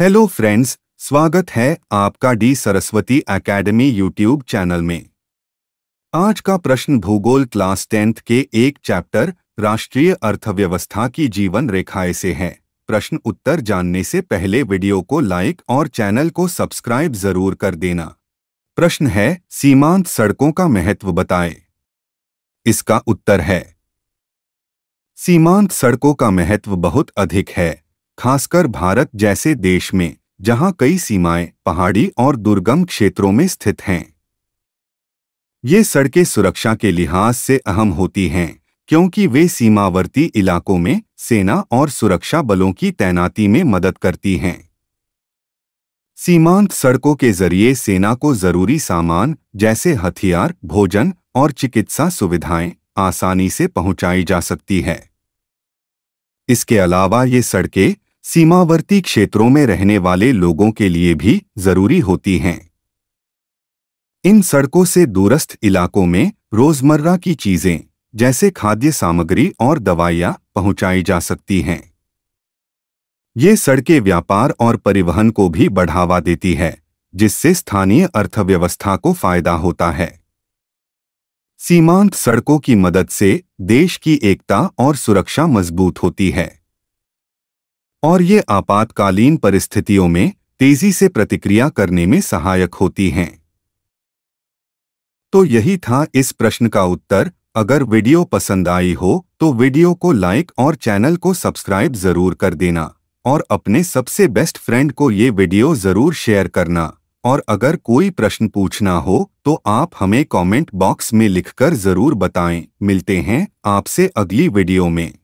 hello friends स्वागत है आपका the Saraswati academy YouTube channel में आज का प्रश्न भूगोल क्लास टेंथ के एक चैप्टर राष्ट्रीय अर्थव्यवस्था की जीवन रेखाएं से है प्रश्न उत्तर जानने से पहले वीडियो को लाइक और चैनल को सब्सक्राइब जरूर कर देना प्रश्न है सीमांत सड़कों का महत्व बताएं इसका उत्तर है सीमांत सड़कों का महत्व बहुत अधिक है खासकर भारत जैसे देश में जहां कई सीमाएं पहाड़ी और दुर्गम क्षेत्रों में स्थित हैं ये सड़कें सुरक्षा के लिहाज से अहम होती हैं क्योंकि वे सीमावर्ती इलाकों में सेना और सुरक्षा बलों की तैनाती में मदद करती हैं सीमांत सड़कों के जरिए सेना को जरूरी सामान जैसे हथियार भोजन और चिकित्सा सुविधाएं आसानी से पहुंचाई जा सकती है इसके अलावा ये सड़कें सीमावर्ती क्षेत्रों में रहने वाले लोगों के लिए भी जरूरी होती हैं इन सड़कों से दूरस्थ इलाकों में रोजमर्रा की चीजें जैसे खाद्य सामग्री और दवाइयां पहुंचाई जा सकती हैं ये सड़कें व्यापार और परिवहन को भी बढ़ावा देती है जिससे स्थानीय अर्थव्यवस्था को फायदा होता है सीमांत सड़कों की मदद से देश की एकता और सुरक्षा मजबूत होती है और ये आपातकालीन परिस्थितियों में तेजी से प्रतिक्रिया करने में सहायक होती हैं तो यही था इस प्रश्न का उत्तर अगर वीडियो पसंद आई हो तो वीडियो को लाइक और चैनल को सब्सक्राइब जरूर कर देना और अपने सबसे बेस्ट फ्रेंड को ये वीडियो जरूर शेयर करना और अगर कोई प्रश्न पूछना हो तो आप हमें कमेंट बॉक्स में लिखकर जरूर बताएं मिलते हैं आपसे अगली वीडियो में